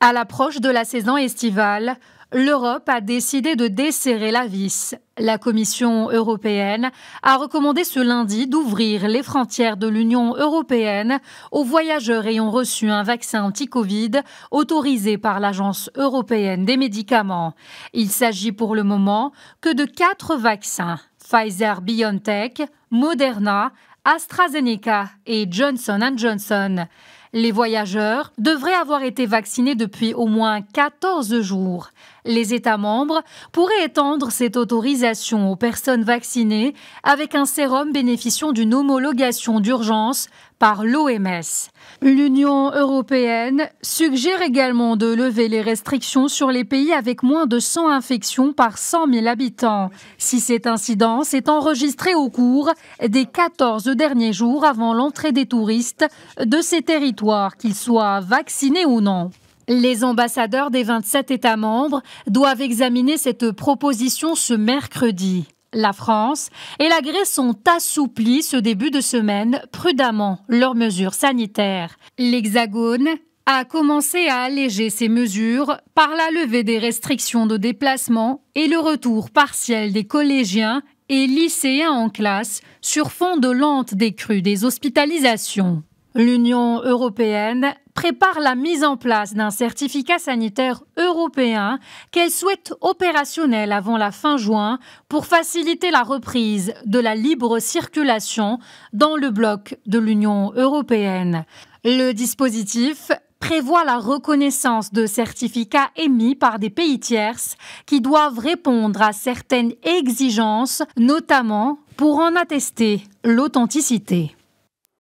À l'approche de la saison estivale, l'Europe a décidé de desserrer la vis. La Commission européenne a recommandé ce lundi d'ouvrir les frontières de l'Union européenne aux voyageurs ayant reçu un vaccin anti-Covid autorisé par l'Agence européenne des médicaments. Il s'agit pour le moment que de quatre vaccins Pfizer BioNTech, Moderna, AstraZeneca et Johnson Johnson. Les voyageurs devraient avoir été vaccinés depuis au moins 14 jours. Les États membres pourraient étendre cette autorisation aux personnes vaccinées avec un sérum bénéficiant d'une homologation d'urgence par l'OMS. L'Union européenne suggère également de lever les restrictions sur les pays avec moins de 100 infections par 100 000 habitants, si cette incidence est enregistrée au cours des 14 derniers jours avant l'entrée des touristes de ces territoires qu'ils soient vaccinés ou non. Les ambassadeurs des 27 États membres doivent examiner cette proposition ce mercredi. La France et la Grèce ont assoupli ce début de semaine prudemment leurs mesures sanitaires. L'Hexagone a commencé à alléger ses mesures par la levée des restrictions de déplacement et le retour partiel des collégiens et lycéens en classe sur fond de lente décrue des hospitalisations. L'Union européenne prépare la mise en place d'un certificat sanitaire européen qu'elle souhaite opérationnel avant la fin juin pour faciliter la reprise de la libre circulation dans le bloc de l'Union européenne. Le dispositif prévoit la reconnaissance de certificats émis par des pays tierces qui doivent répondre à certaines exigences, notamment pour en attester l'authenticité.